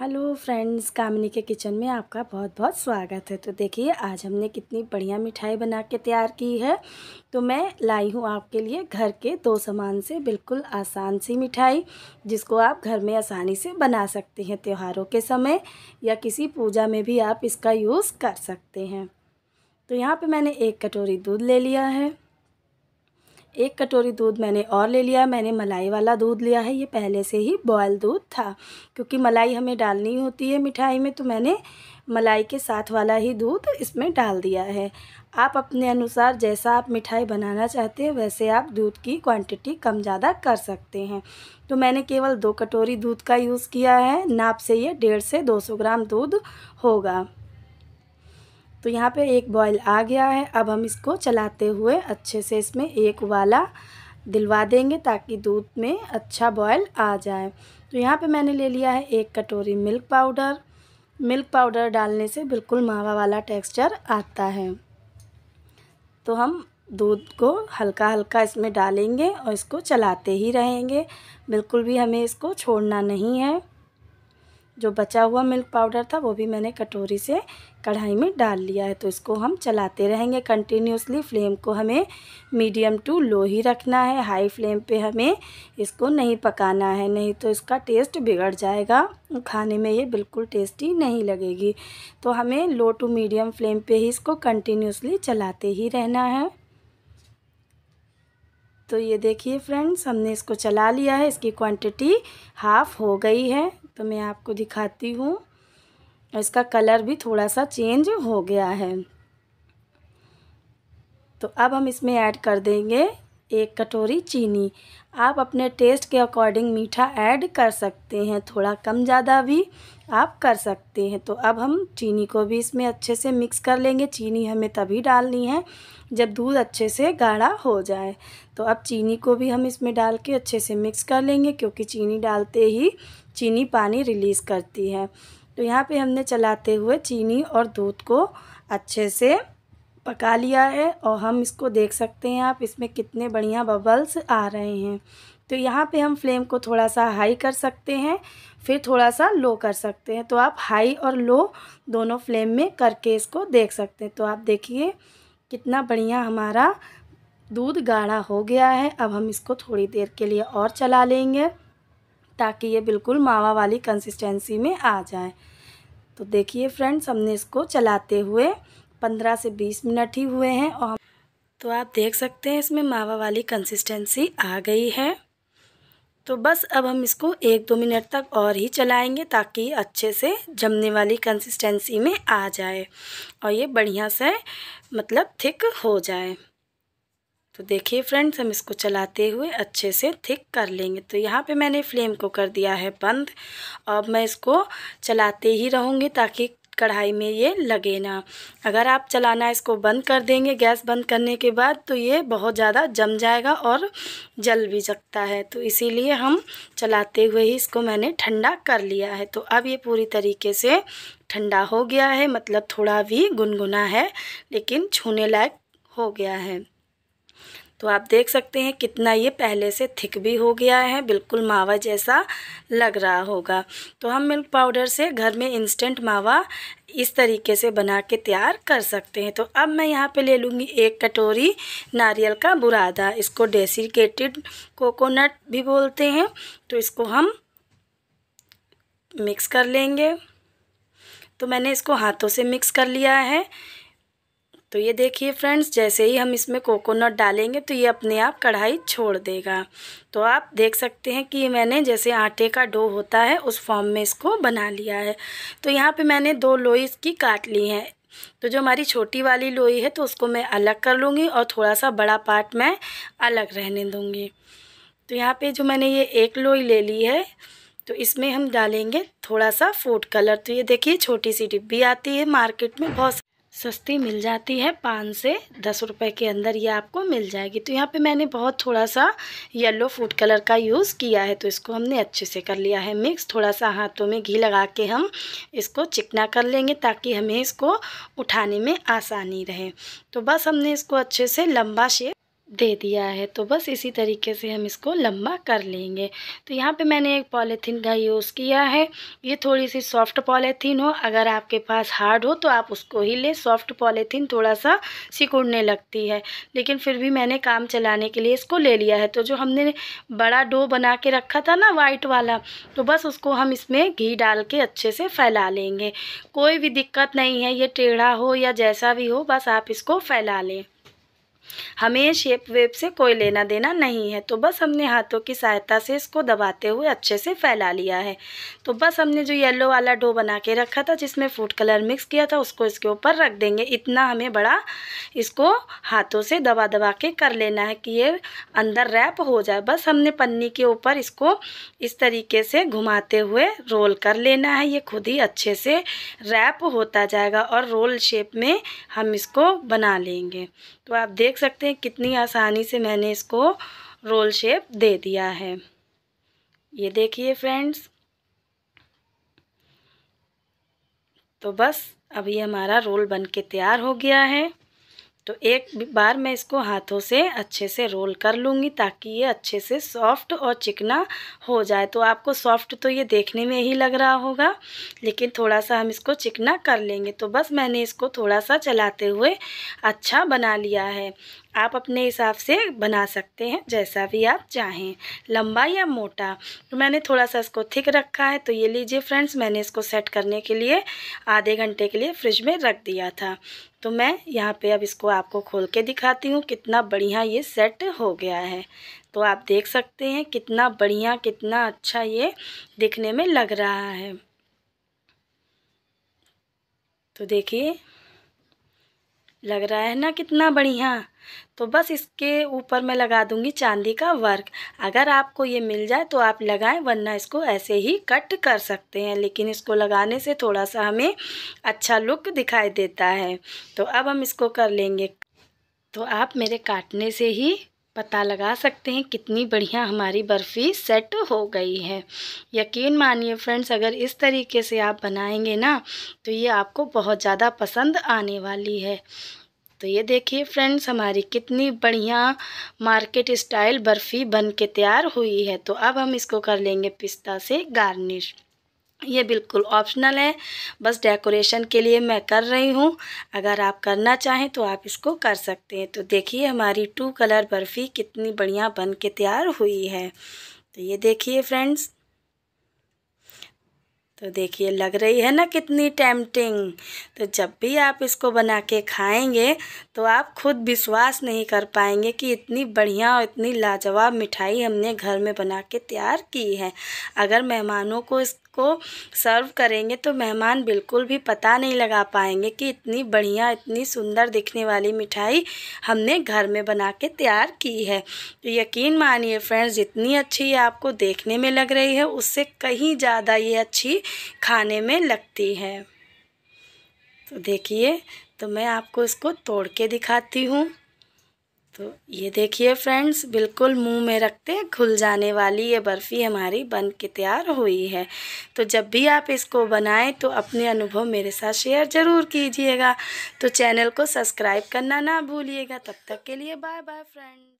hello friends कामिनी के kitchen में आपका बहुत बहुत स्वागत है तो देखिए आज हमने कितनी बढ़िया मिठाई बना के तैयार की है तो मैं लाई हूँ आपके लिए घर के दो सामान से बिल्कुल आसान सी मिठाई जिसको आप घर में आसानी से बना सकते हैं त्योहारों के समय या किसी पूजा में भी आप इसका यूज़ कर सकते हैं तो यहाँ पे मैंने एक कटोरी दूध ले लिया है एक कटोरी दूध मैंने और ले लिया मैंने मलाई वाला दूध लिया है ये पहले से ही बॉयल दूध था क्योंकि मलाई हमें डालनी होती है मिठाई में तो मैंने मलाई के साथ वाला ही दूध इसमें डाल दिया है आप अपने अनुसार जैसा आप मिठाई बनाना चाहते हैं वैसे आप दूध की क्वांटिटी कम ज़्यादा कर सकते हैं तो मैंने केवल दो कटोरी दूध का यूज़ किया है नाप से ये डेढ़ से दो सौ ग्राम दूध होगा तो यहाँ पे एक बॉयल आ गया है अब हम इसको चलाते हुए अच्छे से इसमें एक वाला दिलवा देंगे ताकि दूध में अच्छा बॉयल आ जाए तो यहाँ पे मैंने ले लिया है एक कटोरी मिल्क पाउडर मिल्क पाउडर डालने से बिल्कुल मावा वाला टेक्सचर आता है तो हम दूध को हल्का हल्का इसमें डालेंगे और इसको चलाते ही रहेंगे बिल्कुल भी हमें इसको छोड़ना नहीं है जो बचा हुआ मिल्क पाउडर था वो भी मैंने कटोरी से कढ़ाई में डाल लिया है तो इसको हम चलाते रहेंगे कंटिन्यूसली फ्लेम को हमें मीडियम टू लो ही रखना है हाई फ्लेम पे हमें इसको नहीं पकाना है नहीं तो इसका टेस्ट बिगड़ जाएगा खाने में ये बिल्कुल टेस्टी नहीं लगेगी तो हमें लो टू मीडियम फ्लेम पर ही इसको कंटिन्यूसली चलाते ही रहना है तो ये देखिए फ्रेंड्स हमने इसको चला लिया है इसकी क्वांटिटी हाफ़ हो गई है तो मैं आपको दिखाती हूँ इसका कलर भी थोड़ा सा चेंज हो गया है तो अब हम इसमें ऐड कर देंगे एक कटोरी चीनी आप अपने टेस्ट के अकॉर्डिंग मीठा ऐड कर सकते हैं थोड़ा कम ज़्यादा भी आप कर सकते हैं तो अब हम चीनी को भी इसमें अच्छे से मिक्स कर लेंगे चीनी हमें तभी डालनी है जब दूध अच्छे से गाढ़ा हो जाए तो अब चीनी को भी हम इसमें डाल के अच्छे से मिक्स कर लेंगे क्योंकि चीनी डालते ही चीनी पानी रिलीज़ करती है तो यहाँ पर हमने चलाते हुए चीनी और दूध को अच्छे से पका लिया है और हम इसको देख सकते हैं आप इसमें कितने बढ़िया बबल्स आ रहे हैं तो यहाँ पे हम फ्लेम को थोड़ा सा हाई कर सकते हैं फिर थोड़ा सा लो कर सकते हैं तो आप हाई और लो दोनों फ्लेम में करके इसको देख सकते हैं तो आप देखिए कितना बढ़िया हमारा दूध गाढ़ा हो गया है अब हम इसको थोड़ी देर के लिए और चला लेंगे ताकि ये बिल्कुल मावा वाली कंसिस्टेंसी में आ जाए तो देखिए फ्रेंड्स हमने इसको चलाते हुए पंद्रह से बीस मिनट ही हुए हैं और तो आप देख सकते हैं इसमें मावा वाली कंसिस्टेंसी आ गई है तो बस अब हम इसको एक दो मिनट तक और ही चलाएंगे ताकि अच्छे से जमने वाली कंसिस्टेंसी में आ जाए और ये बढ़िया से मतलब थिक हो जाए तो देखिए फ्रेंड्स हम इसको चलाते हुए अच्छे से थिक कर लेंगे तो यहाँ पे मैंने फ्लेम को कर दिया है बंद अब मैं इसको चलाते ही रहूँगी ताकि कढ़ाई में ये लगे ना अगर आप चलाना इसको बंद कर देंगे गैस बंद करने के बाद तो ये बहुत ज़्यादा जम जाएगा और जल भी सकता है तो इसीलिए हम चलाते हुए ही इसको मैंने ठंडा कर लिया है तो अब ये पूरी तरीके से ठंडा हो गया है मतलब थोड़ा भी गुनगुना है लेकिन छूने लायक हो गया है तो आप देख सकते हैं कितना ये पहले से थिक भी हो गया है बिल्कुल मावा जैसा लग रहा होगा तो हम मिल्क पाउडर से घर में इंस्टेंट मावा इस तरीके से बना के तैयार कर सकते हैं तो अब मैं यहाँ पे ले लूँगी एक कटोरी नारियल का बुरादा इसको डेसिकेटेड कोकोनट भी बोलते हैं तो इसको हम मिक्स कर लेंगे तो मैंने इसको हाथों से मिक्स कर लिया है तो ये देखिए फ्रेंड्स जैसे ही हम इसमें कोकोनट डालेंगे तो ये अपने आप कढ़ाई छोड़ देगा तो आप देख सकते हैं कि मैंने जैसे आटे का डो होता है उस फॉर्म में इसको बना लिया है तो यहाँ पे मैंने दो लोई इसकी काट ली हैं तो जो हमारी छोटी वाली लोई है तो उसको मैं अलग कर लूँगी और थोड़ा सा बड़ा पार्ट मैं अलग रहने दूँगी तो यहाँ पर जो मैंने ये एक लोई ले ली है तो इसमें हम डालेंगे थोड़ा सा फूड कलर तो ये देखिए छोटी सी डिब्बी आती है मार्केट में बहुत सस्ती मिल जाती है पाँच से दस रुपए के अंदर ये आपको मिल जाएगी तो यहाँ पे मैंने बहुत थोड़ा सा येलो फूड कलर का यूज़ किया है तो इसको हमने अच्छे से कर लिया है मिक्स थोड़ा सा हाथों में घी लगा के हम इसको चिकना कर लेंगे ताकि हमें इसको उठाने में आसानी रहे तो बस हमने इसको अच्छे से लंबा शेप दे दिया है तो बस इसी तरीके से हम इसको लंबा कर लेंगे तो यहाँ पे मैंने एक पॉलीथीन का यूज़ किया है ये थोड़ी सी सॉफ्ट पॉलीथीन हो अगर आपके पास हार्ड हो तो आप उसको ही लें सॉफ्ट पॉलीथीन थोड़ा सा सिकुड़ने लगती है लेकिन फिर भी मैंने काम चलाने के लिए इसको ले लिया है तो जो हमने बड़ा डो बना के रखा था ना वाइट वाला तो बस उसको हम इसमें घी डाल के अच्छे से फैला लेंगे कोई भी दिक्कत नहीं है ये टेढ़ा हो या जैसा भी हो बस आप इसको फैला लें हमें शेप वेप से कोई लेना देना नहीं है तो बस हमने हाथों की सहायता से इसको दबाते हुए अच्छे से फैला लिया है तो बस हमने जो येलो वाला डो बना के रखा था जिसमें फूड कलर मिक्स किया था उसको इसके ऊपर रख देंगे इतना हमें बड़ा इसको हाथों से दबा दबा के कर लेना है कि ये अंदर रैप हो जाए बस हमने पन्नी के ऊपर इसको इस तरीके से घुमाते हुए रोल कर लेना है ये खुद ही अच्छे से रैप होता जाएगा और रोल शेप में हम इसको बना लेंगे तो आप देख सकते हैं देखें कितनी आसानी से मैंने इसको रोल शेप दे दिया है ये देखिए फ्रेंड्स तो बस अभी हमारा रोल बन के तैयार हो गया है तो एक बार मैं इसको हाथों से अच्छे से रोल कर लूँगी ताकि ये अच्छे से सॉफ्ट और चिकना हो जाए तो आपको सॉफ्ट तो ये देखने में ही लग रहा होगा लेकिन थोड़ा सा हम इसको चिकना कर लेंगे तो बस मैंने इसको थोड़ा सा चलाते हुए अच्छा बना लिया है आप अपने हिसाब से बना सकते हैं जैसा भी आप चाहें लंबा या मोटा तो मैंने थोड़ा सा इसको थिक रखा है तो ये लीजिए फ्रेंड्स मैंने इसको सेट करने के लिए आधे घंटे के लिए फ्रिज में रख दिया था तो मैं यहाँ पे अब इसको आपको खोल के दिखाती हूँ कितना बढ़िया ये सेट हो गया है तो आप देख सकते हैं कितना बढ़िया कितना अच्छा ये दिखने में लग रहा है तो देखिए लग रहा है ना कितना बढ़िया तो बस इसके ऊपर मैं लगा दूंगी चांदी का वर्क अगर आपको ये मिल जाए तो आप लगाएं वरना इसको ऐसे ही कट कर सकते हैं लेकिन इसको लगाने से थोड़ा सा हमें अच्छा लुक दिखाई देता है तो अब हम इसको कर लेंगे तो आप मेरे काटने से ही पता लगा सकते हैं कितनी बढ़िया हमारी बर्फ़ी सेट हो गई है यकीन मानिए फ्रेंड्स अगर इस तरीके से आप बनाएंगे ना तो ये आपको बहुत ज़्यादा पसंद आने वाली है तो ये देखिए फ्रेंड्स हमारी कितनी बढ़िया मार्केट स्टाइल बर्फ़ी बन के तैयार हुई है तो अब हम इसको कर लेंगे पिस्ता से गार्निश ये बिल्कुल ऑप्शनल है बस डेकोरेशन के लिए मैं कर रही हूँ अगर आप करना चाहें तो आप इसको कर सकते हैं तो देखिए हमारी टू कलर बर्फ़ी कितनी बढ़िया बन के तैयार हुई है तो ये देखिए फ्रेंड्स तो देखिए लग रही है ना कितनी टेम्पटिंग तो जब भी आप इसको बना के खाएंगे तो आप खुद विश्वास नहीं कर पाएंगे कि इतनी बढ़िया और इतनी लाजवाब मिठाई हमने घर में बना के तैयार की है अगर मेहमानों को इस को सर्व करेंगे तो मेहमान बिल्कुल भी पता नहीं लगा पाएंगे कि इतनी बढ़िया इतनी सुंदर दिखने वाली मिठाई हमने घर में बना के तैयार की है तो यकीन मानिए फ्रेंड्स जितनी अच्छी ये आपको देखने में लग रही है उससे कहीं ज़्यादा ये अच्छी खाने में लगती है तो देखिए तो मैं आपको इसको तोड़ के दिखाती हूँ तो ये देखिए फ्रेंड्स बिल्कुल मुंह में रखते खुल जाने वाली ये बर्फ़ी हमारी बन के तैयार हुई है तो जब भी आप इसको बनाएं तो अपने अनुभव मेरे साथ शेयर ज़रूर कीजिएगा तो चैनल को सब्सक्राइब करना ना भूलिएगा तब तक के लिए बाय बाय फ्रेंड्स